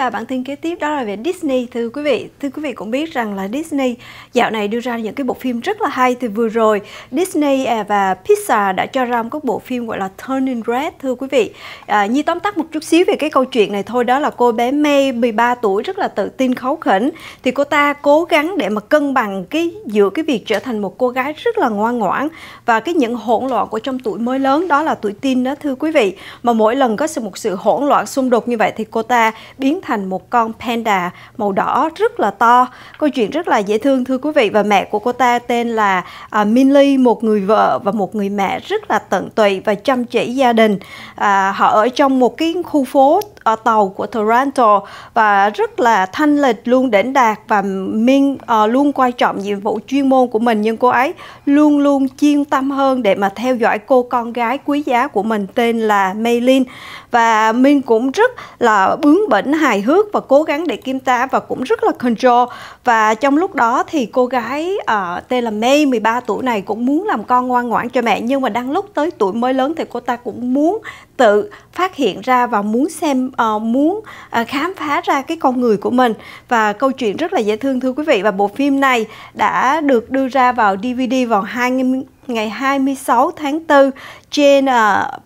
Và bản tin kế tiếp đó là về Disney thưa quý vị. Thưa quý vị cũng biết rằng là Disney dạo này đưa ra những cái bộ phim rất là hay thì vừa rồi. Disney à, và Pixar đã cho ra một bộ phim gọi là Turning Red thưa quý vị. À, Nhi tóm tắt một chút xíu về cái câu chuyện này thôi đó là cô bé May 13 tuổi rất là tự tin kháu khỉnh thì cô ta cố gắng để mà cân bằng cái giữa cái việc trở thành một cô gái rất là ngoan ngoãn và cái những hỗn loạn của trong tuổi mới lớn đó là tuổi teen đó thưa quý vị. Mà mỗi lần có sự một sự hỗn loạn xung đột như vậy thì cô ta biến thành một con panda màu đỏ rất là to. Câu chuyện rất là dễ thương thưa quý vị và mẹ của cô ta tên là à, Minly, một người vợ và một người mẹ rất là tận tụy và chăm chỉ gia đình. À, họ ở trong một cái khu phố uh, tàu của Toronto và rất là thanh lịch luôn đỉnh đạt và Minh uh, ờ, luôn coi trọng nhiệm vụ chuyên môn của mình nhưng cô ấy luôn luôn chuyên tâm hơn để mà theo dõi cô con gái quý giá của mình tên là Maylin và Minh cũng rất là bướng bỉnh hài hước và cố gắng để kiêm tá và cũng rất là control và trong lúc đó thì cô gái uh, tên là May 13 tuổi này cũng muốn làm con ngoan ngoãn cho mẹ nhưng mà đang lúc tới tuổi mới lớn thì cô ta cũng muốn tự phát hiện ra và muốn xem uh, muốn uh, khám phá ra cái con người của mình và câu chuyện rất là dễ thương thưa quý vị và bộ phim này đã được đưa ra vào DVD vào 20 ngày 26 tháng 4 trên uh,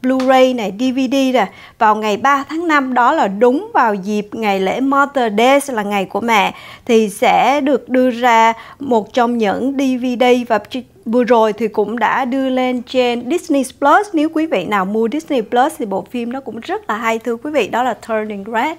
Blu-ray này, DVD nè vào ngày 3 tháng 5 đó là đúng vào dịp ngày lễ Mother Day là ngày của mẹ thì sẽ được đưa ra một trong những DVD và Vừa rồi thì cũng đã đưa lên trên Disney Plus. Nếu quý vị nào mua Disney Plus thì bộ phim nó cũng rất là hay thưa quý vị, đó là Turning Red.